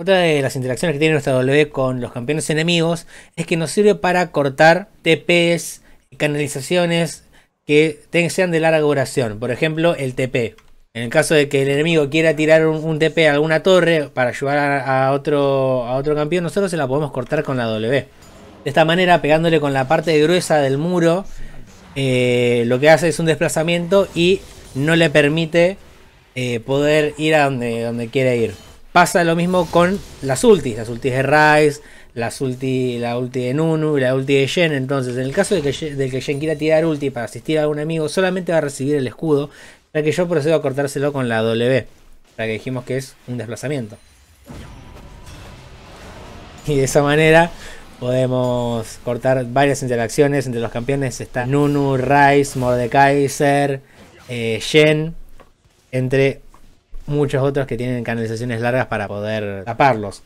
Otra de las interacciones que tiene nuestra W con los campeones enemigos es que nos sirve para cortar TPs, y canalizaciones que sean de larga duración. Por ejemplo, el TP. En el caso de que el enemigo quiera tirar un, TP a alguna torre para ayudar a, otro, a otro campeón, nosotros se la podemos cortar con la W. De esta manera, pegándole con la parte gruesa del muro, eh, lo que hace es un desplazamiento y no le permite eh, poder ir a donde, donde quiere ir. Pasa lo mismo con las ultis, las ultis de Rice, las ulti, la ulti de Nunu, Y la ulti de Shen. Entonces, en el caso de que, de Shen quiera tirar ulti para asistir a algún amigo, solamente va a recibir el escudo, ya que yo procedo a cortárselo con la W, Para que dijimos que es un desplazamiento. Y de esa manera podemos cortar varias interacciones entre los campeones. Está Nunu, Rice, Mordekaiser, eh, Shen, entre muchos otros que tienen canalizaciones largas para poder taparlos.